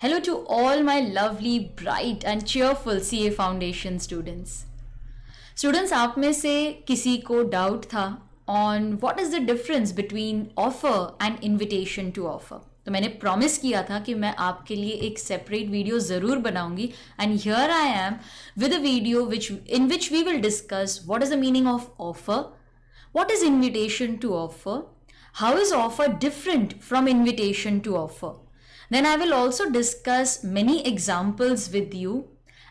Hello to all my lovely, bright and cheerful CA Foundation students. Students, aap mein se kisi doubt on what is the difference between offer and invitation to offer. So, I promised kiya tha ki main aapke liye separate video zarur banaungi and here I am with a video in which we will discuss what is the meaning of offer, what is invitation to offer, how is offer different from invitation to offer. Then I will also discuss many examples with you.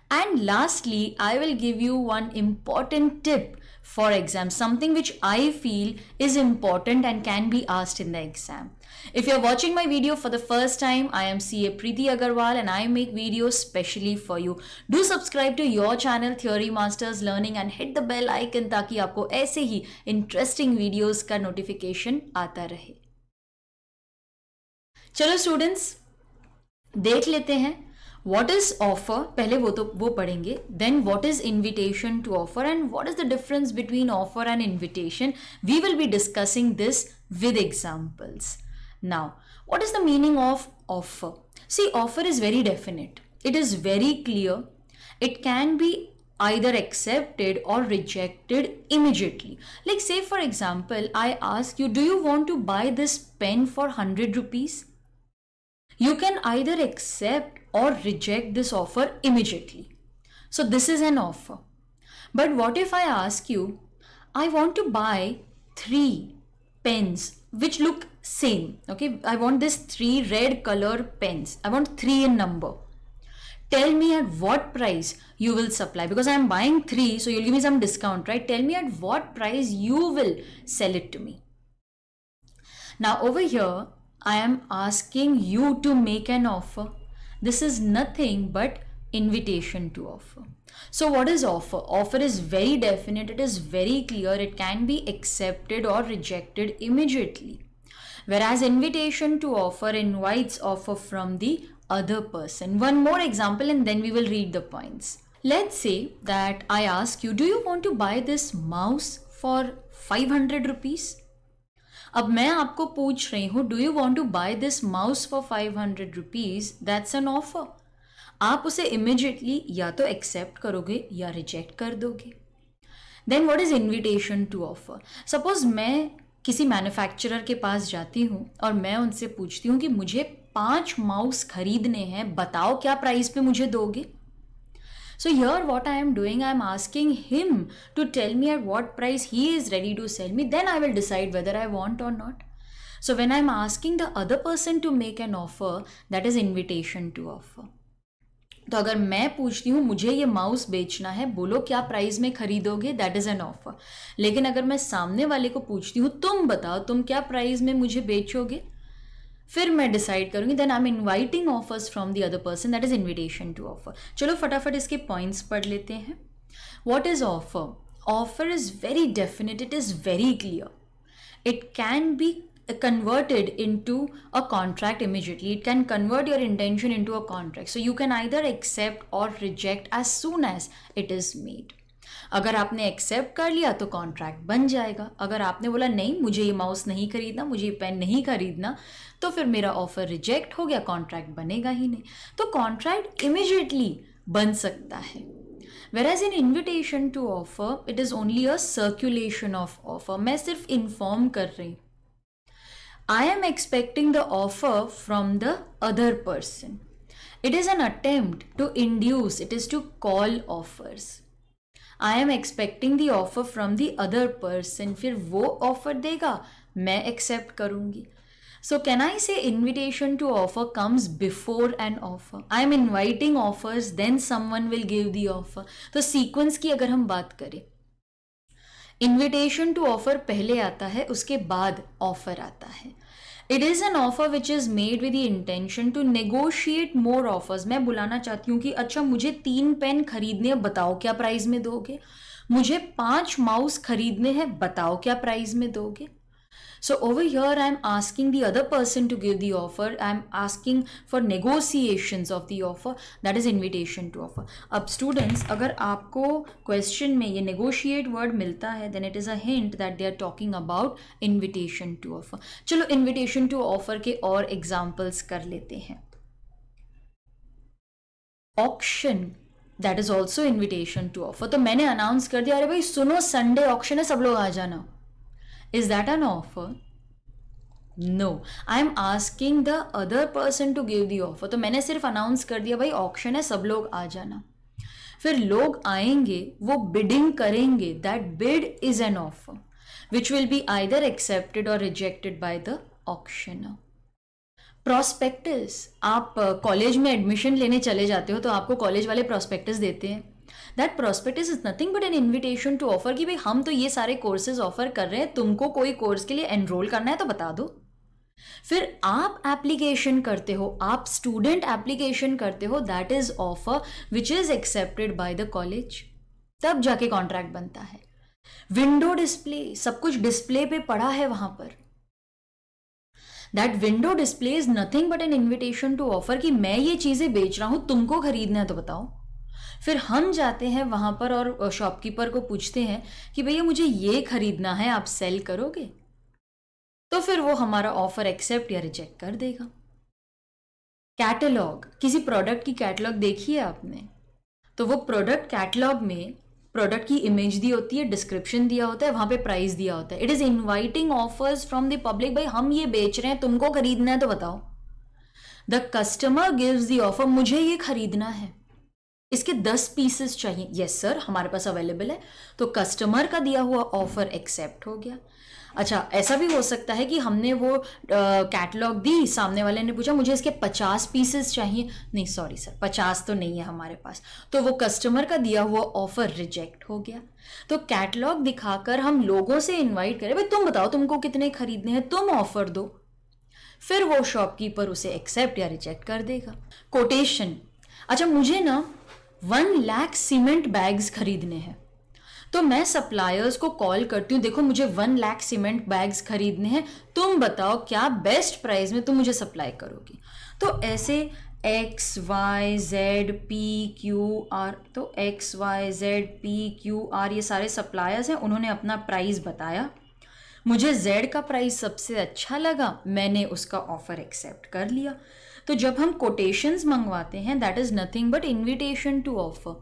And lastly, I will give you one important tip for exam, something which I feel is important and can be asked in the exam. If you're watching my video for the first time, I am CA Preeti Agarwal and I make videos specially for you. Do subscribe to your channel Theory Masters Learning and hit the bell icon ताकि आपको ऐसे ही interesting videos का notification आता रहे. चलो students, देख लेते हैं वॉट इज ऑफर पहले वो तो वो पढ़ेंगे then what is invitation to offer and what is the difference between offer and invitation we will be discussing this with examples now what is the meaning of offer see offer is very definite it is very clear it can be either accepted और rejected immediately like say for example I ask you do you want to buy this pen for hundred rupees you can either accept or reject this offer immediately. So this is an offer. But what if I ask you, I want to buy three pens which look same. Okay, I want this three red color pens. I want three in number. Tell me at what price you will supply because I am buying three, so you'll give me some discount, right? Tell me at what price you will sell it to me. Now over here, I am asking you to make an offer. This is nothing but invitation to offer. So what is offer? Offer is very definite, it is very clear, it can be accepted or rejected immediately. Whereas invitation to offer invites offer from the other person. One more example and then we will read the points. Let's say that I ask you, do you want to buy this mouse for 500 rupees? अब मैं आपको पूछ रही हूँ do you want to buy this mouse for five hundred rupees that's an offer आप उसे immediately या तो एक्सेप्ट करोगे या रिजेक्ट कर दोगे then what is invitation to offer suppose मैं किसी मैन्युफैक्चरर के पास जाती हूँ और मैं उनसे पूछती हूँ कि मुझे पांच माउस खरीदने हैं बताओ क्या प्राइस पे मुझे दोगे So here what I am doing, I am asking him to tell me at what price he is ready to sell me. Then I will decide whether I want or not. So when I'm asking the other person to make an offer, that is invitation to offer. तो अगर मैं पूछती हूँ मुझे ये mouse बेचना है बोलो क्या प्राइस में खरीदोगे दैट इज़ एन ऑफर लेकिन अगर मैं सामने वाले को पूछती हूँ तुम बताओ तुम क्या प्राइस में मुझे बेचोगे फिर मैं डिसाइड करूंगी then I am inviting offers from the other person that is invitation to offer चलो फटाफट इसके पॉइंट्स पढ़ लेते हैं what is offer offer is very definite it is very clear it can be converted into a contract immediately it can convert your intention into a contract so you can either accept और reject as soon as it is made अगर आपने accept कर लिया तो contract बन जाएगा अगर आपने बोला नहीं मुझे ये माउस नहीं खरीदना मुझे ये पेन नहीं खरीदना तो फिर मेरा ऑफर रिजेक्ट हो गया कॉन्ट्रैक्ट बनेगा ही नहीं तो कॉन्ट्रैक्ट इमिजिएटली बन सकता है whereas an invitation to offer it is only a circulation of offer मैं सिर्फ इन्फॉर्म कर रही I am expecting the offer from the other person it is an attempt to induce it is to call offers I am expecting the offer from the other person फिर वो offer देगा मैं accept करूँगी सो can I say invitation to offer comes before an offer I am inviting offers then one will give the offer तो sequence की अगर हम बात करें इन्विटेशन टू ऑफर पहले आता है उसके बाद ऑफर आता है it is an offer which is made with intention to negotiate more offers मैं बुलाना चाहती हूँ कि अच्छा मुझे तीन पेन खरीदने हैं बताओ क्या प्राइस में दोगे मुझे पांच माउस खरीदने हैं बताओ क्या प्राइस में दोगे So over here, I'm asking the other person to give the offer. I'm asking for negotiations of the offer. That is invitation to offer. अब students, agar aapko question mein ye negotiate word milta hai then it is a hint that they are talking about invitation to offer. chalo invitation to offer ke aur examples kar lete hain Auction that is also invitation to offer to maine announce kar diya are bhai suno sunday auction hai sab log aa jana Is that an offer? No I am asking the other person to give the offer तो मैंने सिर्फ announce कर दिया भाई option है सब लोग आ जाना फिर लोग आएंगे वो बिडिंग करेंगे that bid is an offer which will be either accepted और rejected by the option prospectus आप कॉलेज uh, में एडमिशन लेने चले जाते हो तो आपको कॉलेज वाले प्रोस्पेक्टस देते हैं that prospectus is nothing but an invitation to offer कि भाई हम तो ये सारे कोर्सेज ऑफर कर रहे हैं तुमको कोई कोर्स के लिए एनरोल करना है तो बता दो फिर आप एप्लीकेशन करते हो आप स्टूडेंट एप्लीकेशन करते हो that is offer which is accepted by the college तब जाके कॉन्ट्रैक्ट बनता है विंडो डिस्प्ले सब कुछ डिस्प्ले पे पड़ा है वहां पर that window display is nothing but an invitation to offer कि मैं ये चीजें बेच रहा हूं तुमको खरीदना है तो बताओ फिर हम जाते हैं वहाँ पर और शॉपकीपर को पूछते हैं कि भैया मुझे ये खरीदना है आप सेल करोगे तो फिर वो हमारा ऑफर एक्सेप्ट या रिजेक्ट कर देगा कैटलॉग किसी प्रोडक्ट की कैटलॉग देखी है आपने तो वो प्रोडक्ट कैटलॉग में प्रोडक्ट की इमेज दी होती है डिस्क्रिप्शन दिया होता है वहां पे प्राइस दिया होता है it is inviting offers from the public भाई हम ये बेच रहे हैं तुमको खरीदना है तो बताओ the customer gives the offer मुझे ये खरीदना है इसके दस पीसेस चाहिए यस सर हमारे पास अवेलेबल है तो कस्टमर का दिया हुआ ऑफर एक्सेप्ट हो गया अच्छा ऐसा भी हो सकता है कि हमने वो कैटलॉग दी सामने वाले ने पूछा मुझे इसके पचास पीसेस चाहिए नहीं सॉरी सर पचास तो नहीं है हमारे पास तो वो कस्टमर का दिया हुआ ऑफर रिजेक्ट हो गया तो कैटलॉग दिखाकर हम लोगों से इनवाइट करें भाई तुम बताओ तुमको कितने खरीदने हैं तुम ऑफर दो फिर वो शॉपकीपर उसे एक्सेप्ट या रिजेक्ट कर देगा कोटेशन अच्छा मुझे ना वन लाख सीमेंट बैग्स खरीदने हैं तो मैं सप्लायर्स को कॉल करती हूँ देखो मुझे वन लाख सीमेंट बैग्स खरीदने हैं तुम बताओ क्या बेस्ट प्राइस में तुम मुझे सप्लाई करोगी तो ऐसे X Y Z P Q R तो X Y Z P Q R ये सारे सप्लायर्स हैं उन्होंने अपना प्राइस बताया मुझे जेड का प्राइस सबसे अच्छा लगा मैंने उसका ऑफ़र एक्सेप्ट कर लिया तो जब हम कोटेशंस मंगवाते हैं that is nothing but invitation to offer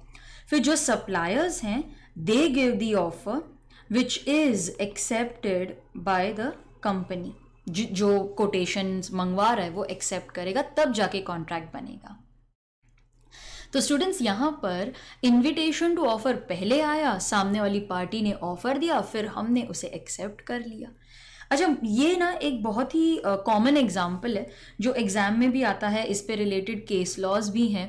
फिर जो सप्लायर्स हैं they give the offer which is accepted by the company जो कोटेशंस मंगवा रहा है वो एक्सेप्ट करेगा तब जाके कॉन्ट्रैक्ट बनेगा तो स्टूडेंट्स यहाँ पर इनविटेशन टू ऑफ़र पहले आया सामने वाली पार्टी ने ऑफ़र दिया फिर हमने उसे एक्सेप्ट कर लिया अच्छा ये ना एक बहुत ही कॉमन एग्जाम्पल है जो एग्ज़ाम में भी आता है इस पे रिलेटेड केस लॉज भी हैं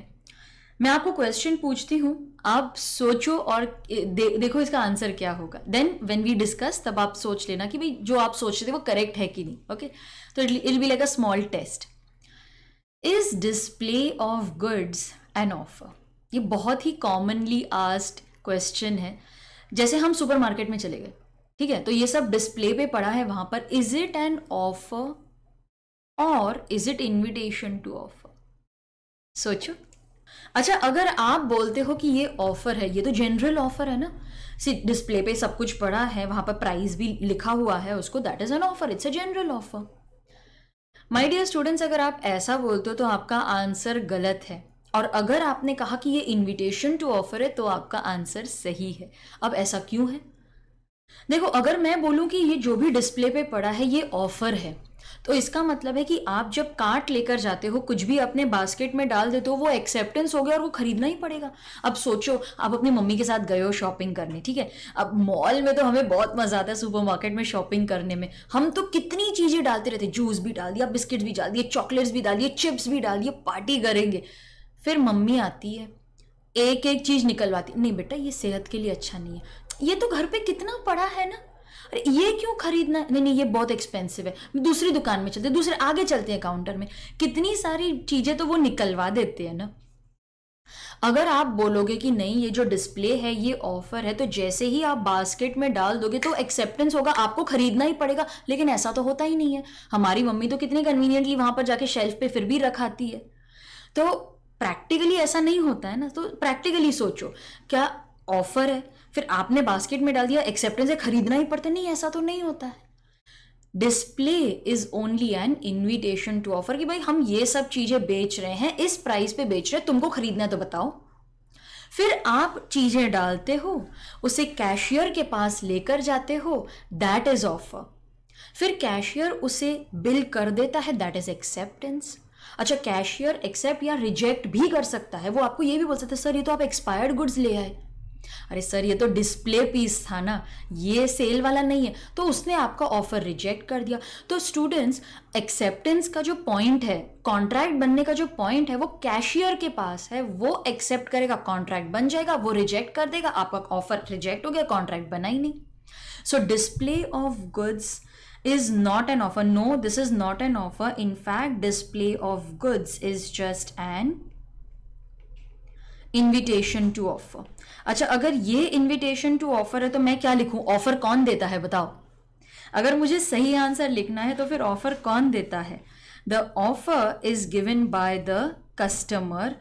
मैं आपको क्वेश्चन पूछती हूँ आप सोचो और दे, देखो इसका आंसर क्या होगा देन वेन वी डिस्कस तब आप सोच लेना कि भाई जो आप सोच रहे थे वो करेक्ट है कि नहीं ओके तो it be like a small test is display of goods an offer ये बहुत ही कॉमनली आस्ड क्वेश्चन है जैसे हम सुपरमार्केट में चले गए ठीक है तो ये सब डिस्प्ले पे पड़ा है वहां पर इज इट एन ऑफर और is it invitation to offer सोचो अच्छा अगर आप बोलते हो कि ये ऑफर है ये तो जनरल ऑफर है ना सी डिस्प्ले पे सब कुछ पड़ा है वहां पर प्राइस भी लिखा हुआ है उसको that is an offer it's a general offer my dear students अगर आप ऐसा बोलते हो तो आपका आंसर गलत है और अगर आपने कहा कि ये इनविटेशन टू ऑफर है तो आपका आंसर सही है अब ऐसा क्यों है देखो अगर मैं बोलूं कि ये जो भी डिस्प्ले पे पड़ा है ये ऑफर है तो इसका मतलब है कि आप जब कार्ट लेकर जाते हो कुछ भी अपने बास्केट में डाल देते हो वो एक्सेप्टेंस हो गया और वो खरीदना ही पड़ेगा अब सोचो आप अपनी मम्मी के साथ गए हो शॉपिंग करने ठीक है अब मॉल में तो हमें बहुत मजा आता है सुपरमार्केट में शॉपिंग करने में हम तो कितनी चीजें डालते रहते जूस भी डाल दिया बिस्किट भी डाल दिए चॉकलेट्स भी डाल दिए चिप्स भी डाल दिए पार्टी करेंगे फिर मम्मी आती है एक एक चीज निकलवाती नहीं बेटा ये सेहत के लिए अच्छा नहीं है ये तो घर पे कितना पड़ा है ना अरे ये क्यों खरीदना नहीं नहीं ये बहुत एक्सपेंसिव है दूसरी दुकान में चलते दूसरे आगे चलते हैं काउंटर में कितनी सारी चीज़ें तो वो निकलवा देते हैं ना अगर आप बोलोगे कि नहीं ये जो डिस्प्ले है ये ऑफर है तो जैसे ही आप बास्केट में डाल दोगे तो एक्सेप्टेंस होगा आपको खरीदना ही पड़ेगा लेकिन ऐसा तो होता ही नहीं है हमारी मम्मी तो कितनी कन्वीनियंटली वहां पर जाके शेल्फ पे फिर भी रखाती है तो प्रैक्टिकली ऐसा नहीं होता है ना तो प्रैक्टिकली सोचो क्या ऑफर है फिर आपने बास्केट में डाल दिया एक्सेप्टेंस है खरीदना ही पड़ता नहीं ऐसा तो नहीं होता है display is only an invitation to offer कि भाई हम ये सब चीज़ें बेच रहे हैं इस प्राइस पे बेच रहे हैं तुमको खरीदना है तो बताओ फिर आप चीज़ें डालते हो उसे कैशियर के पास लेकर जाते हो दैट इज़ ऑफर फिर कैशियर उसे बिल कर देता है दैट इज़ एक्सेप्टेंस अच्छा कैशियर एक्सेप्ट या रिजेक्ट भी कर सकता है वो आपको ये भी बोल सकता है सर ये तो आप एक्सपायर्ड गुड्स ले आए अरे सर ये तो डिस्प्ले पीस था ना ये सेल वाला नहीं है तो उसने आपका ऑफर रिजेक्ट कर दिया तो स्टूडेंट्स एक्सेप्टेंस का जो पॉइंट है कॉन्ट्रैक्ट बनने का जो पॉइंट है वो कैशियर के पास है वो एक्सेप्ट करेगा कॉन्ट्रैक्ट बन जाएगा वो रिजेक्ट कर देगा आपका ऑफर रिजेक्ट हो गया कॉन्ट्रैक्ट बना ही नहीं so display of goods is not an offer no this is not an offer in fact display of goods is just just invitation to offer अच्छा अगर ये इनविटेशन टू ऑफर है तो मैं क्या लिखूं ऑफर कौन देता है बताओ अगर मुझे सही आंसर लिखना है तो फिर ऑफर कौन देता है the offer is given by the customer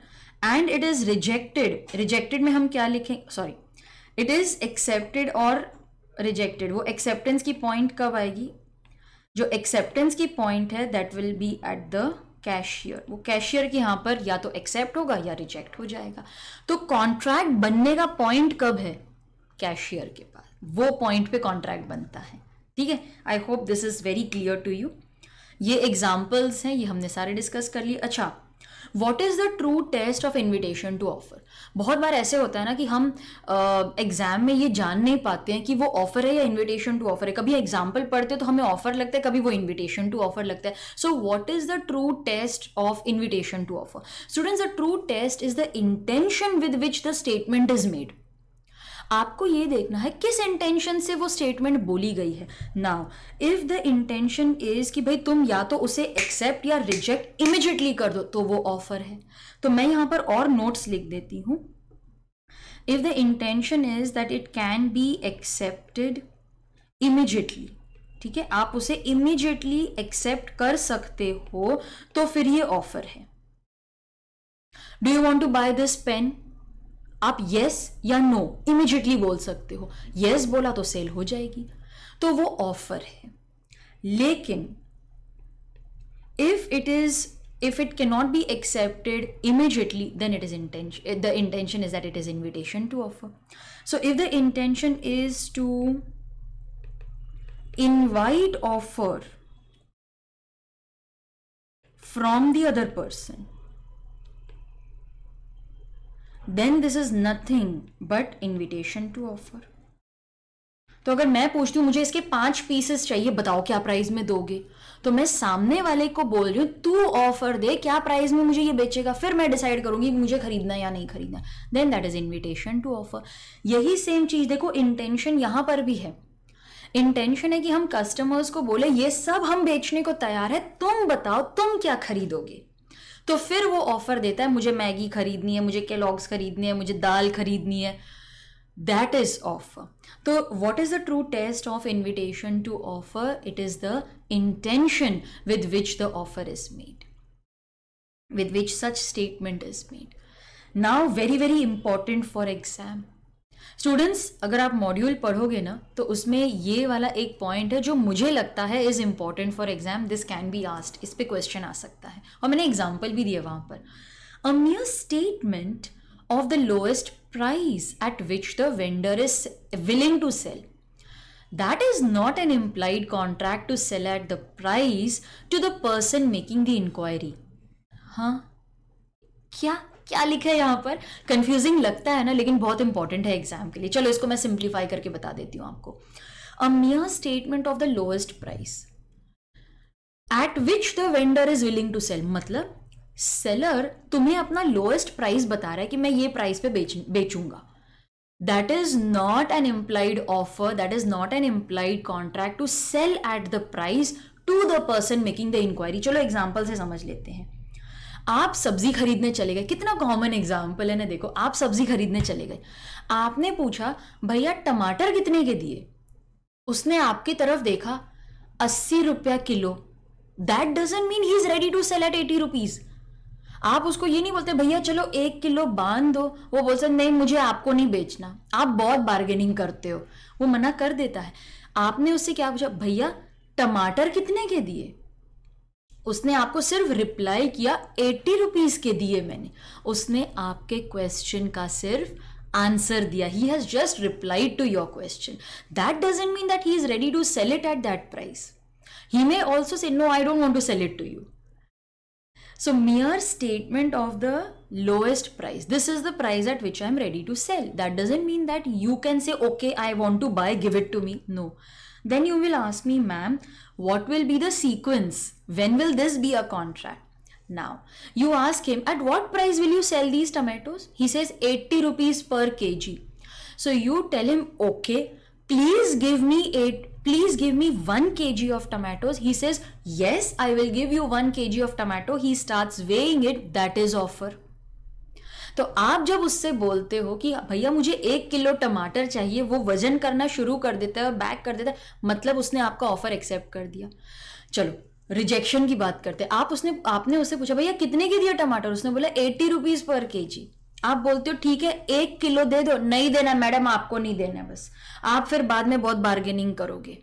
and it is rejected rejected में हम क्या लिखें सॉरी इट इज एक्सेप्टेड और रिजेक्टेड वो एक्सेप्टेंस की पॉइंट कब आएगी जो एक्सेप्टेंस की पॉइंट है that will be at the cashier वो कैशियर के यहाँ पर या तो एक्सेप्ट होगा या रिजेक्ट हो जाएगा तो कॉन्ट्रैक्ट बनने का पॉइंट कब है कैशियर के पास वो पॉइंट पे कॉन्ट्रैक्ट बनता है ठीक है I hope this is very clear to you ये एग्जाम्पल्स हैं ये हमने सारे डिस्कस कर लिए अच्छा what is the true test of invitation to offer बहुत बार ऐसे होता है ना कि हम एग्जाम uh, में ये जान नहीं पाते हैं कि वो ऑफर है या इन्विटेशन टू ऑफर है कभी एग्जाम्पल पढ़ते हैं तो हमें ऑफर लगता है कभी वो इन्विटेशन टू ऑफर लगता है so what is the true test of invitation to offer students the true test is the intention with which the statement is made आपको ये देखना है किस इंटेंशन से वो स्टेटमेंट बोली गई है now if the intention is कि भाई तुम या तो उसे एक्सेप्ट या रिजेक्ट इमिजिएटली कर दो तो वो ऑफर है तो मैं यहां पर और नोट्स लिख देती हूं if the intention is that it can be accepted immediately ठीक है आप उसे इमिजिएटली एक्सेप्ट कर सकते हो तो फिर ये ऑफर है do you want to buy this pen आप यस या नो इमीजिएटली बोल सकते हो यस बोला तो सेल हो जाएगी तो वो ऑफर है लेकिन if it is if it can not be accepted immediately then it is intention the intention is that it is invitation to offer so if the intention is to invite offer from the other person then this is nothing but invitation to offer तो अगर मैं पूछती हूँ मुझे इसके पांच pieces चाहिए बताओ क्या प्राइस में दोगे तो मैं सामने वाले को बोल रही हूँ तू ऑफर दे क्या प्राइस में मुझे ये बेचेगा फिर मैं डिसाइड करूंगी मुझे खरीदना या नहीं खरीदना then that is invitation to offer यही सेम चीज देखो इंटेंशन यहां पर भी है इंटेंशन है कि हम कस्टमर्स को बोले ये सब हम बेचने को तैयार है तुम बताओ तुम क्या खरीदोगे तो फिर वो ऑफर देता है मुझे मैगी खरीदनी है मुझे केलॉग्स खरीदनी है मुझे दाल खरीदनी है दैट इज ऑफर तो what is the true test of invitation to offer it is the intention with which the offer is made with which such statement is made now very very important for example students अगर आप module पढ़ोगे ना तो उसमें ये वाला एक point है जो मुझे लगता है is important for exam this can be asked इस पर क्वेश्चन आ सकता है और मैंने एग्जाम्पल भी दिया वहाँ पर a statement of the lowest price at which the vendor is willing to sell that is not an implied contract to sell at the price to the person making the inquiry हाँ क्या क्या लिखा है यहाँ पर confusing लगता है ना लेकिन बहुत इंपॉर्टेंट है एग्जाम के लिए चलो इसको मैं सिंप्लीफाई करके बता देती हूँ आपको a mere statement of the lowest price at which the vendor is willing to sell मतलब सेलर तुम्हें अपना लोएस्ट प्राइस बता रहा है कि मैं ये प्राइस पे बेच बेचूंगा that is not an implied offer that is not an implied contract to sell at the price to the person making the inquiry चलो एग्जाम्पल से समझ लेते हैं आप सब्जी खरीदने चले गए कितना कॉमन एग्जाम्पल है ना देखो आप सब्जी खरीदने चले गए आपने पूछा भैया टमाटर कितने के दिए उसने आपकी तरफ देखा अस्सी रुपया kilo that doesn't mean he is ready to sell at eighty rupees आप उसको ये नहीं बोलते भैया चलो एक किलो बांध दो वो बोलते नहीं मुझे आपको नहीं बेचना आप बहुत बार्गेनिंग करते हो वो मना कर देता है आपने उससे क्या पूछा भैया टमाटर कितने के दिए उसने आपको सिर्फ रिप्लाई किया एट्टी रुपीज के दिए मैंने उसने आपके क्वेश्चन का सिर्फ आंसर दिया he has just replied to your question that doesn't mean that he is ready to sell it at that price he may also say no I don't want to sell it to you so mere statement of the lowest price this is the price at which I am ready to sell that doesn't mean that you can say okay I want to buy give it to me no Then you will ask me, ma'am, what will be the sequence? When will this be a contract? Now, you ask him, at what price will you sell these tomatoes? He says 80 rupees per kg. So you tell him, okay, please give me eight, please give me 1 kg of tomatoes. He says, yes, I will give you 1 kg of tomato. He starts weighing it. That is offer. तो आप जब उससे बोलते हो कि भैया मुझे एक किलो टमाटर चाहिए वो वजन करना शुरू कर देता है और बैक कर देता है मतलब उसने आपका ऑफर एक्सेप्ट कर दिया चलो रिजेक्शन की बात करते आप उसने आपने उससे पूछा भैया कितने के दिया टमाटर उसने बोला एट्टी रुपीज पर के जी आप बोलते हो ठीक है एक किलो दे दो नहीं देना मैडम आपको नहीं देना बस आप फिर बाद में बहुत बार्गेनिंग करोगे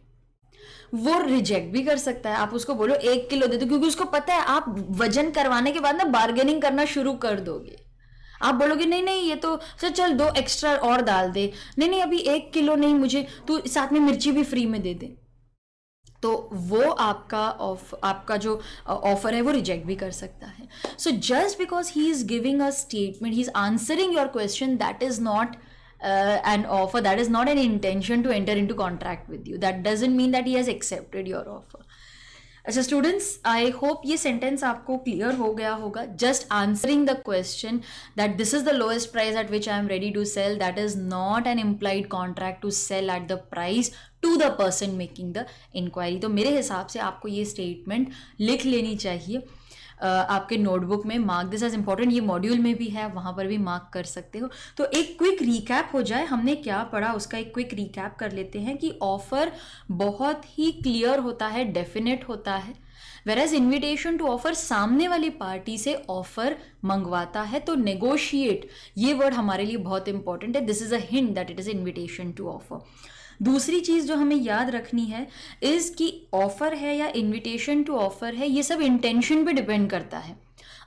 वो रिजेक्ट भी कर सकता है आप उसको बोलो एक किलो दे दो क्योंकि उसको पता है आप वजन करवाने के बाद ना बार्गेनिंग करना शुरू कर दोगे आप बोलोगे नहीं नहीं ये तो सर अच्छा, चल दो एक्स्ट्रा और डाल दे नहीं नहीं अभी एक किलो नहीं मुझे तू साथ में मिर्ची भी फ्री में दे दे तो वो आपका ऑफ आपका जो ऑफर है वो रिजेक्ट भी कर सकता है so just because he is giving a statement he is answering your question that is not an offer that is not an intention to enter into contract with you that doesn't mean that he has accepted your offer अच्छा students I hope ये sentence आपको clear हो गया होगा just answering the question that this is the lowest price at which I am ready to sell that is not an implied contract to sell at the price to the person making the inquiry तो मेरे हिसाब से आपको ये statement लिख लेनी चाहिए आपके नोटबुक में मार्क दिस एज इंपॉर्टेंट ये मॉड्यूल में भी है वहाँ पर भी मार्क कर सकते हो तो एक क्विक रिकैप हो जाए हमने क्या पढ़ा उसका एक क्विक रिकैप कर लेते हैं कि ऑफर बहुत ही क्लियर होता है डेफिनेट होता है whereas invitation to offer सामने वाली पार्टी से ऑफर मंगवाता है तो नेगोशिएट ये वर्ड हमारे लिए बहुत इंपॉर्टेंट है this is a hint that it is invitation to offer दूसरी चीज़ जो हमें याद रखनी है इज़ कि ऑफ़र है या इनविटेशन टू ऑफ़र है ये सब इंटेंशन पे डिपेंड करता है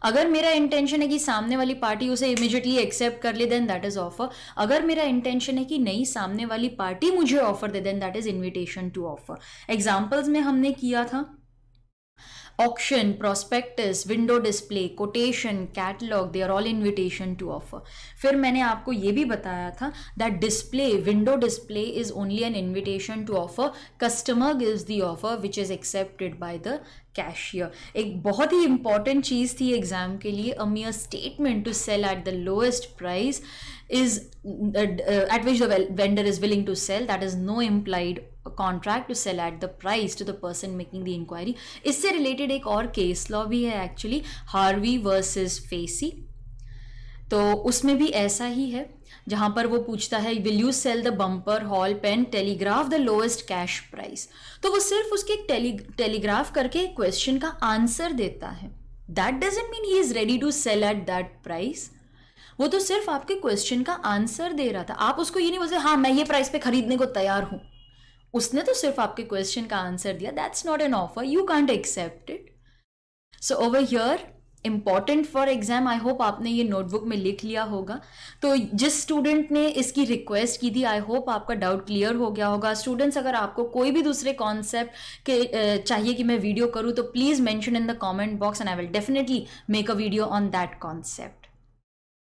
अगर मेरा इंटेंशन है कि सामने वाली पार्टी उसे इमिजिएटली एक्सेप्ट कर ले देन दैट इज ऑफर अगर मेरा इंटेंशन है कि नहीं सामने वाली पार्टी मुझे ऑफर दे then that is invitation to offer examples में हमने किया था auction, prospectus, window display, quotation, catalog, they are all invitation to offer. फिर मैंने आपको ये भी बताया था that display, window display is only an invitation to offer. Customer gives the offer which is accepted by the cashier. एक बहुत ही important चीज़ थी एग्जाम के लिए a mere statement to sell at the lowest price is uh, uh, at which the vendor is willing to sell that is no implied contract to sell at the price to the person making the inquiry इससे related एक और case law भी है actually Harvey versus facie तो उसमें भी ऐसा ही है जहां पर वो पूछता है will you sell the Bumper Hall Pen telegraph the lowest cash price तो वो सिर्फ उसके टेली टेलीग्राफ करके क्वेश्चन का आंसर देता है that doesn't mean he is ready to sell at that price वो तो सिर्फ आपके क्वेश्चन का आंसर दे रहा था आप उसको ये नहीं बोलते हाँ मैं ये प्राइस पे खरीदने को तैयार हूं उसने तो सिर्फ आपके क्वेश्चन का आंसर दिया that's not an offer you can't accept it so over here important for exam I hope आपने ये नोटबुक में लिख लिया होगा तो जिस स्टूडेंट ने इसकी रिक्वेस्ट की थी आई होप आपका डाउट क्लियर हो गया होगा स्टूडेंट्स अगर आपको कोई भी दूसरे कॉन्सेप्ट के चाहिए कि मैं वीडियो करूँ तो please mention in the comment box and I will definitely make a video on that concept